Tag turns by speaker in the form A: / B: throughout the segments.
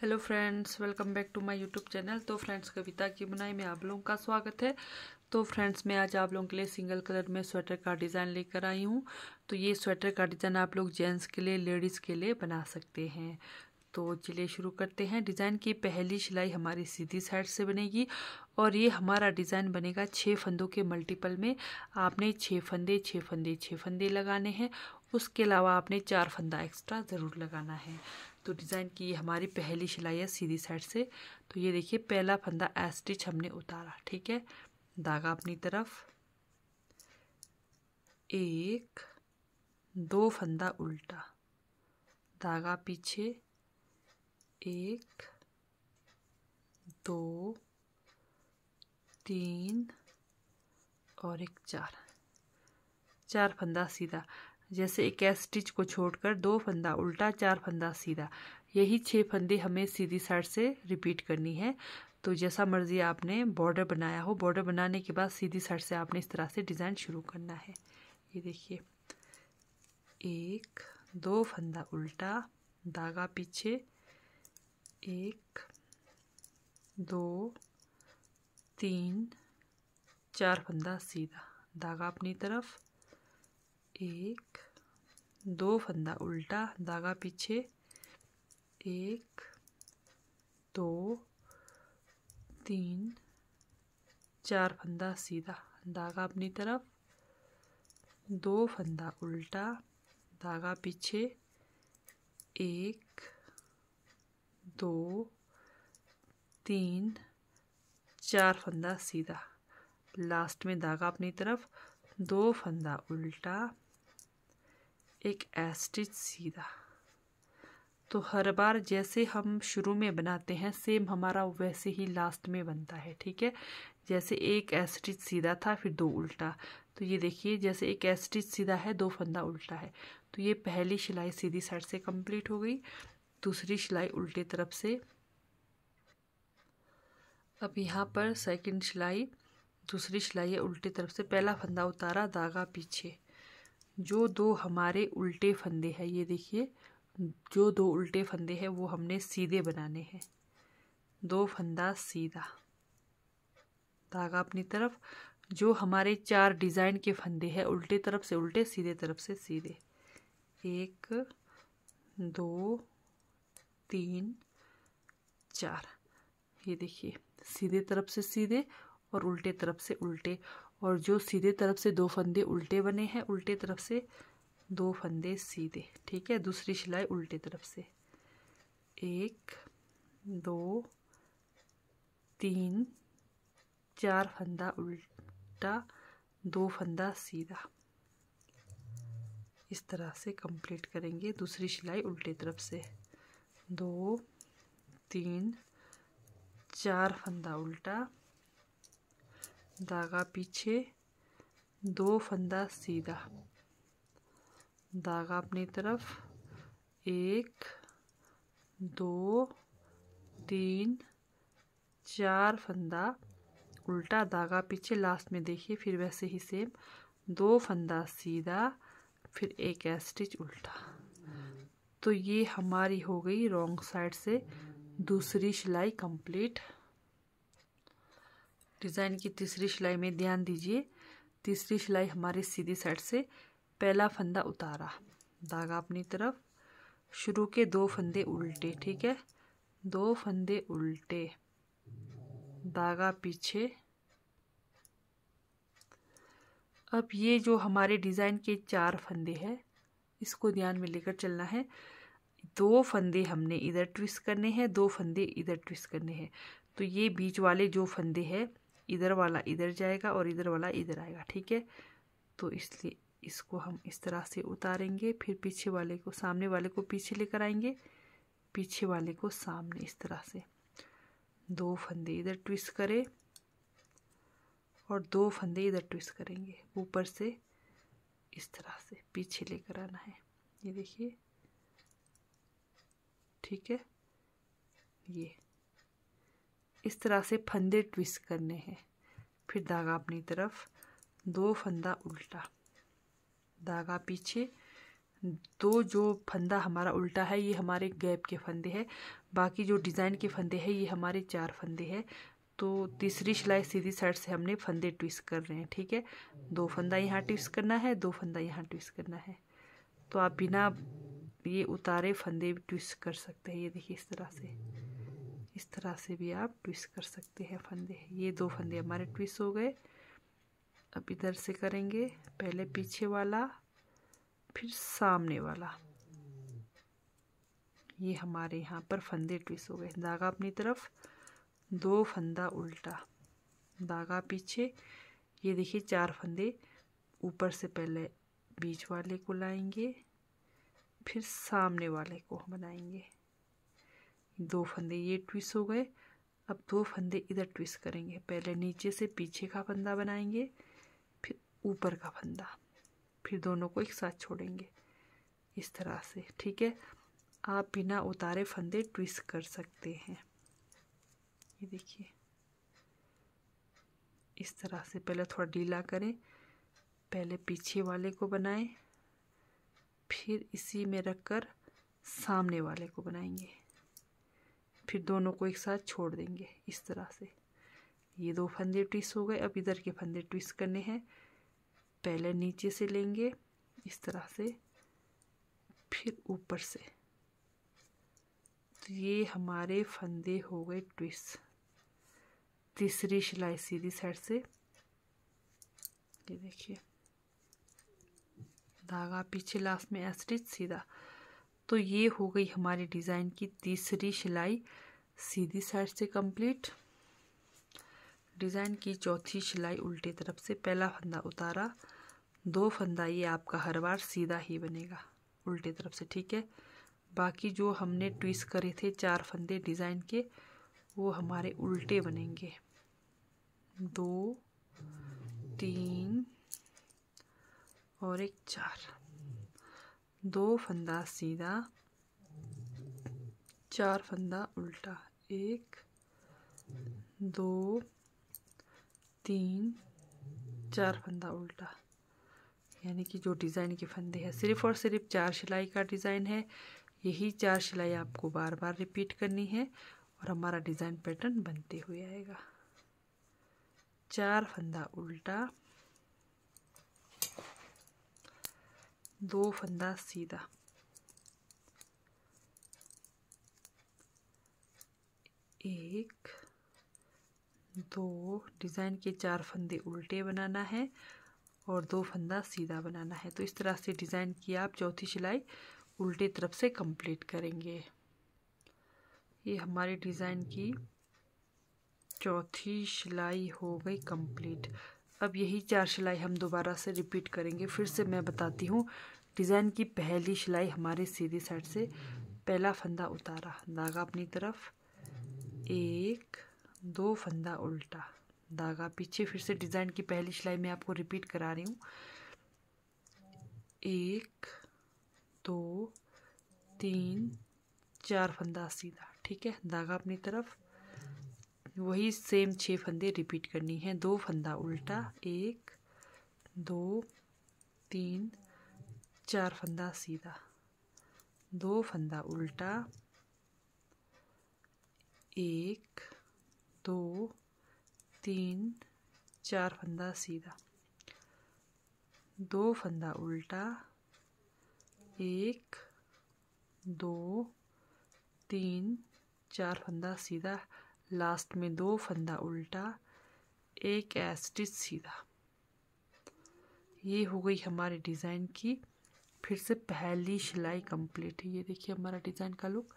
A: Hello friends welcome back to my YouTube channel तो friends Kavita की बुनाई में आप लोगों का स्वागत है तो फ्रेंड्स मैं आज आप लोगों के लिए सिंगल कलर में स्वेटर का डिज़ाइन लेकर आई हूँ तो ये स्वेटर का डिज़ाइन आप लोग जेंट्स के लिए लेडीज़ के लिए बना सकते हैं तो चलिए शुरू करते हैं डिज़ाइन की पहली सिलाई हमारी सीधी साइड से बनेगी और ये हमारा डिज़ाइन बनेगा छः फंदों के मल्टीपल में आपने छः फंदे छः फंदे छः फंदे लगाने हैं उसके अलावा आपने चार फंदा एक्स्ट्रा ज़रूर लगाना है तो डिज़ाइन की हमारी पहली सिलाई है सीधी साइड से तो ये देखिए पहला फंदा एस्टिच स्टिच हमने उतारा ठीक है धागा अपनी तरफ एक दो फंदा उल्टा धागा पीछे एक दो तीन और एक चार चार फंदा सीधा जैसे एक स्टिच को छोड़कर दो फंदा उल्टा चार फंदा सीधा यही छः फंदे हमें सीधी साइड से रिपीट करनी है तो जैसा मर्ज़ी आपने बॉर्डर बनाया हो बॉर्डर बनाने के बाद सीधी साइड से आपने इस तरह से डिज़ाइन शुरू करना है ये देखिए एक दो फंदा उल्टा धागा पीछे एक दो तीन चार फंदा सीधा धागा अपनी तरफ एक दो फंदा उल्टा धागा पीछे एक दो तीन चार फंदा सीधा धागा अपनी तरफ दो फंदा उल्टा धागा पीछे एक दो तीन चार फंदा सीधा लास्ट में धागा अपनी तरफ दो फंदा उल्टा एक एस्टिच सीधा तो हर बार जैसे हम शुरू में बनाते हैं सेम हमारा वैसे ही लास्ट में बनता है ठीक है जैसे एक एस्टिच सीधा था फिर दो उल्टा तो ये देखिए जैसे एक एस्टिच सीधा है दो फंदा उल्टा है तो ये पहली सिलाई सीधी साइड से कंप्लीट हो गई दूसरी सिलाई उल्टे तरफ से अब यहाँ पर सेकंड सिलाई दूसरी सिलाई है उल्टे तरफ से पहला फंदा उतारा धागा पीछे जो दो हमारे उल्टे फंदे हैं ये देखिए जो दो उल्टे फंदे हैं वो हमने सीधे बनाने हैं दो फंदा सीधा धागा अपनी तरफ जो हमारे चार डिज़ाइन के फंदे हैं उल्टे तरफ से उल्टे सीधे तरफ से सीधे एक दो तीन चार ये देखिए सीधे तरफ से सीधे और उल्टे तरफ से उल्टे और जो सीधे तरफ से दो फंदे उल्टे बने हैं उल्टे तरफ से दो फंदे सीधे ठीक है दूसरी सिलाई उल्टे तरफ से एक दो तीन चार फंदा उल्टा दो फंदा सीधा इस तरह से कंप्लीट करेंगे दूसरी सिलाई उल्टे तरफ से दो तीन चार फंदा उल्टा धागा पीछे दो फंदा सीधा धागा अपनी तरफ एक दो तीन चार फंदा उल्टा धागा पीछे लास्ट में देखिए फिर वैसे ही सेम दो फंदा सीधा फिर एक स्टिच उल्टा तो ये हमारी हो गई रॉन्ग साइड से दूसरी सिलाई कंप्लीट डिज़ाइन की तीसरी सिलाई में ध्यान दीजिए तीसरी सिलाई हमारे सीधी साइड से पहला फंदा उतारा धागा अपनी तरफ शुरू के दो फंदे उल्टे ठीक है दो फंदे उल्टे धागा पीछे अब ये जो हमारे डिज़ाइन के चार फंदे हैं इसको ध्यान में लेकर चलना है दो फंदे हमने इधर ट्विस्ट करने हैं दो फंदे इधर ट्विस्ट करने हैं तो ये बीच वाले जो फंदे हैं इधर वाला इधर जाएगा और इधर वाला इधर आएगा ठीक है तो इसलिए इसको हम इस तरह से उतारेंगे फिर पीछे वाले को सामने वाले को पीछे लेकर आएंगे पीछे वाले को सामने इस तरह से दो फंदे इधर ट्विस्ट करें और दो फंदे इधर ट्विस्ट करेंगे ऊपर से इस तरह से पीछे लेकर आना है ये देखिए ठीक है ये इस तरह से फंदे ट्विस्ट करने हैं फिर धागा अपनी तरफ दो फंदा उल्टा धागा पीछे दो जो फंदा हमारा उल्टा है ये हमारे गैप के फंदे हैं बाकी जो डिज़ाइन के फंदे हैं ये हमारे चार फंदे हैं तो तीसरी सिलाई सीधी साइड से हमने फंदे ट्विस्ट कर रहे हैं ठीक है दो फंदा यहाँ ट्विस्ट करना है दो फंदा यहाँ ट्विस्ट करना है तो आप बिना ये उतारे फंदे ट्विस्ट कर सकते हैं ये देखिए इस तरह से तरह से भी आप ट्विस्ट कर सकते हैं फंदे ये दो फंदे हमारे ट्विस्ट हो गए अब इधर से करेंगे पहले पीछे वाला फिर सामने वाला ये हमारे यहाँ पर फंदे ट्विस्ट हो गए धागा अपनी तरफ दो फंदा उल्टा धागा पीछे ये देखिए चार फंदे ऊपर से पहले बीच वाले को लाएंगे फिर सामने वाले को बनाएंगे दो फंदे ये ट्विस्ट हो गए अब दो फंदे इधर ट्विस्ट करेंगे पहले नीचे से पीछे का फंदा बनाएंगे फिर ऊपर का फंदा फिर दोनों को एक साथ छोड़ेंगे इस तरह से ठीक है आप बिना उतारे फंदे ट्विस्ट कर सकते हैं ये देखिए इस तरह से पहले थोड़ा ढीला करें पहले पीछे वाले को बनाएं फिर इसी में रखकर सामने वाले को बनाएंगे फिर दोनों को एक साथ छोड़ देंगे इस तरह से ये दो फंदे ट्विस्ट हो गए अब इधर के फंदे ट्विस्ट करने हैं पहले नीचे से लेंगे इस तरह से फिर ऊपर से तो ये हमारे फंदे हो गए ट्विस्ट तीसरी सिलाई सीधी साइड से ये देखिए धागा पीछे लास्ट में एस्टिच सीधा तो ये हो गई हमारी डिज़ाइन की तीसरी सिलाई सीधी साइड से कंप्लीट डिज़ाइन की चौथी सिलाई उल्टी तरफ से पहला फंदा उतारा दो फंदा ये आपका हर बार सीधा ही बनेगा उल्टी तरफ से ठीक है बाकी जो हमने ट्विस्ट करे थे चार फंदे डिज़ाइन के वो हमारे उल्टे बनेंगे दो तीन और एक चार दो फंदा सीधा चार फंदा उल्टा एक दो तीन चार फंदा उल्टा यानी कि जो डिज़ाइन के फंदे हैं सिर्फ और सिर्फ चार सिलाई का डिज़ाइन है यही चार सिलाई आपको बार बार रिपीट करनी है और हमारा डिज़ाइन पैटर्न बनते हुए आएगा चार फंदा उल्टा दो फंदा सीधा एक दो डिज़ाइन के चार फंदे उल्टे बनाना है और दो फंदा सीधा बनाना है तो इस तरह से डिज़ाइन की आप चौथी सिलाई उल्टे तरफ से कंप्लीट करेंगे ये हमारी डिज़ाइन की चौथी सिलाई हो गई कंप्लीट अब यही चार सिलाई हम दोबारा से रिपीट करेंगे फिर से मैं बताती हूँ डिज़ाइन की पहली सिलाई हमारे सीधी साइड से पहला फंदा उतारा धागा अपनी तरफ एक दो फंदा उल्टा धागा पीछे फिर से डिज़ाइन की पहली सिलाई मैं आपको रिपीट करा रही हूँ एक दो तीन चार फंदा सीधा ठीक है धागा अपनी तरफ वही सेम छः फंदे रिपीट करनी है दो फंदा उल्टा एक दो तीन चार फंदा सीधा दो फंदा उल्टा एक दो तीन चार फंदा सीधा दो फंदा उल्टा एक दो तीन चार फंदा सीधा लास्ट में दो फंदा उल्टा एक एस्टिच सीधा ये हो गई हमारे डिज़ाइन की फिर से पहली सिलाई कंप्लीट है ये देखिए हमारा डिज़ाइन का लुक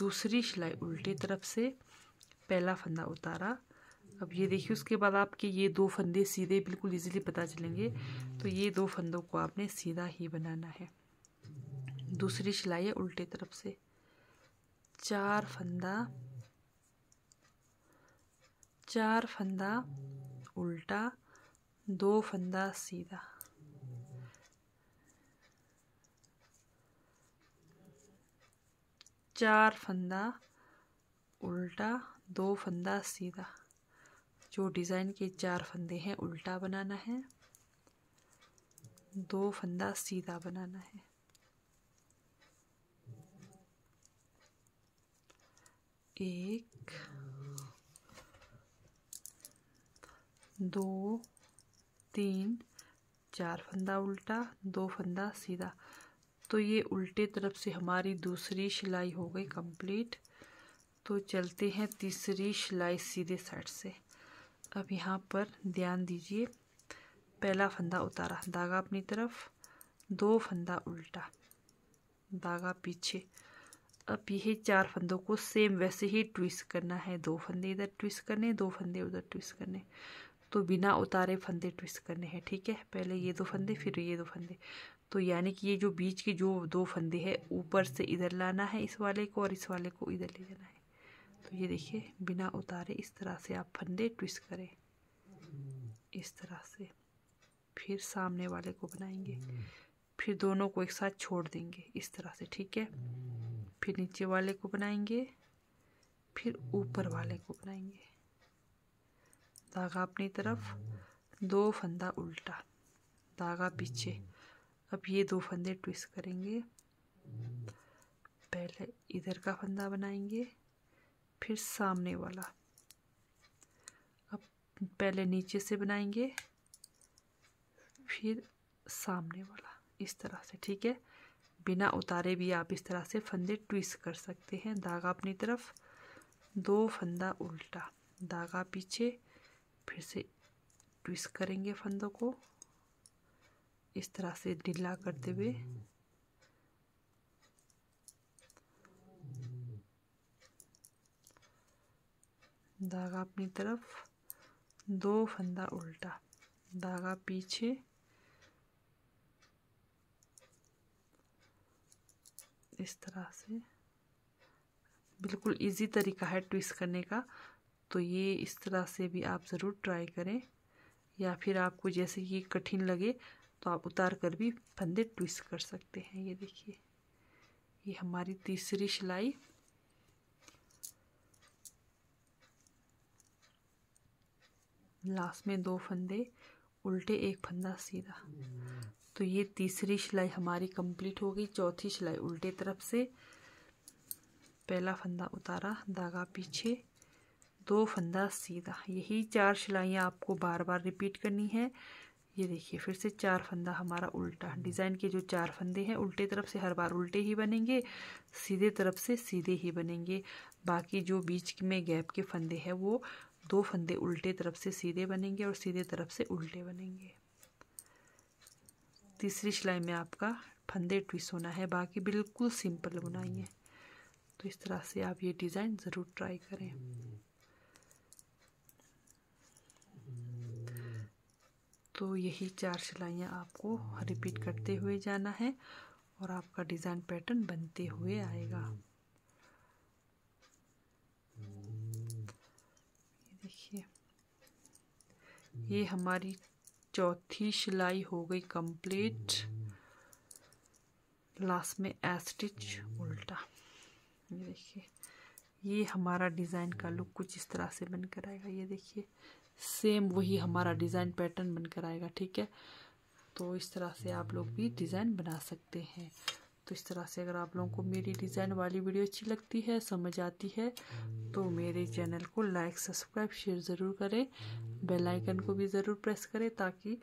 A: दूसरी सिलाई उल्टी तरफ से पहला फंदा उतारा अब ये देखिए उसके बाद आपके ये दो फंदे सीधे बिल्कुल इजीली पता चलेंगे तो ये दो फंदों को आपने सीधा ही बनाना है दूसरी सिलाई है उल्टे तरफ से चार फंदा चार फंदा उल्टा दो फंदा सीधा चार फंदा उल्टा दो फंदा सीधा जो डिज़ाइन के चार फंदे हैं उल्टा बनाना है दो फंदा सीधा बनाना है एक दो तीन चार फंदा उल्टा दो फंदा सीधा तो ये उल्टे तरफ से हमारी दूसरी सिलाई हो गई कंप्लीट तो चलते हैं तीसरी सिलाई सीधे साइड से अब यहाँ पर ध्यान दीजिए पहला फंदा उतारा धागा अपनी तरफ दो फंदा उल्टा धागा पीछे अब यह चार फंदों को सेम वैसे ही ट्विस्ट करना है दो फंदे इधर ट्विस्ट करने दो फंदे उधर ट्विस्ट करने तो बिना उतारे फंदे ट्विस्ट करने हैं ठीक है पहले ये दो फंदे फिर ये दो फंदे तो यानी कि ये जो बीच के जो दो फंदे हैं ऊपर से इधर लाना है इस वाले को और इस वाले को इधर ले जाना है तो ये देखिए बिना उतारे इस तरह से आप फंदे ट्विस्ट करें इस तरह से फिर सामने वाले को बनाएंगे फिर दोनों को एक साथ छोड़ देंगे इस तरह से ठीक है फिर नीचे वाले को बनाएंगे फिर ऊपर वाले को बनाएंगे धागा अपनी तरफ दो फंदा उल्टा धागा पीछे अब ये दो फंदे ट्विस्ट करेंगे पहले इधर का फंदा बनाएंगे फिर सामने वाला अब पहले नीचे से बनाएंगे फिर सामने वाला इस तरह से ठीक है बिना उतारे भी आप इस तरह से फंदे ट्विस्ट कर सकते हैं धागा अपनी तरफ दो फंदा उल्टा धागा पीछे फिर से ट्विस्ट करेंगे फंदों को इस तरह से ढीला करते हुए धागा अपनी तरफ दो फंदा उल्टा धागा पीछे इस तरह से बिल्कुल इजी तरीका है ट्विस्ट करने का तो ये इस तरह से भी आप ज़रूर ट्राई करें या फिर आपको जैसे ये कठिन लगे तो आप उतार कर भी फंदे ट्विस्ट कर सकते हैं ये देखिए ये हमारी तीसरी सिलाई लास्ट में दो फंदे उल्टे एक फंदा सीधा तो ये तीसरी सिलाई हमारी कंप्लीट हो गई चौथी सिलाई उल्टे तरफ से पहला फंदा उतारा धागा पीछे दो फंदा सीधा यही चार सिलाइयाँ आपको बार बार रिपीट करनी है ये देखिए फिर से चार फंदा हमारा उल्टा डिज़ाइन के जो चार फंदे हैं उल्टे तरफ से हर बार उल्टे ही बनेंगे सीधे तरफ से सीधे ही बनेंगे बाकी जो बीच में गैप के फंदे हैं वो दो फंदे उल्टे तरफ से सीधे बनेंगे और सीधे तरफ से उल्टे बनेंगे तीसरी सिलाई में आपका फंदे ट्विस्ट होना है बाकी बिल्कुल सिंपल बुनाइए तो इस तरह से आप ये डिज़ाइन ज़रूर ट्राई करें तो यही चार सिलाइयाँ आपको रिपीट करते हुए जाना है और आपका डिज़ाइन पैटर्न बनते हुए आएगा देखिए ये हमारी चौथी सिलाई हो गई कंप्लीट लास्ट में एस्टिच उल्टा ये देखिए ये हमारा डिज़ाइन का लुक कुछ इस तरह से बनकर आएगा ये देखिए सेम वही हमारा हम्म। डिज़ाइन पैटर्न बनकर आएगा ठीक है तो इस तरह से आप लोग भी डिज़ाइन बना सकते हैं तो इस तरह से अगर आप लोगों को मेरी डिज़ाइन वाली वीडियो अच्छी लगती है समझ आती है तो मेरे चैनल को लाइक सब्सक्राइब शेयर ज़रूर करें बेल आइकन को भी ज़रूर प्रेस करें ताकि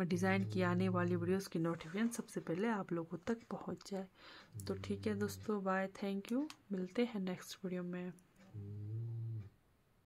A: डिज़ाइन की आने वाली वीडियोस की नोटिफिकेशन सबसे पहले आप लोगों तक पहुंच जाए तो ठीक है दोस्तों बाय थैंक यू मिलते हैं नेक्स्ट वीडियो में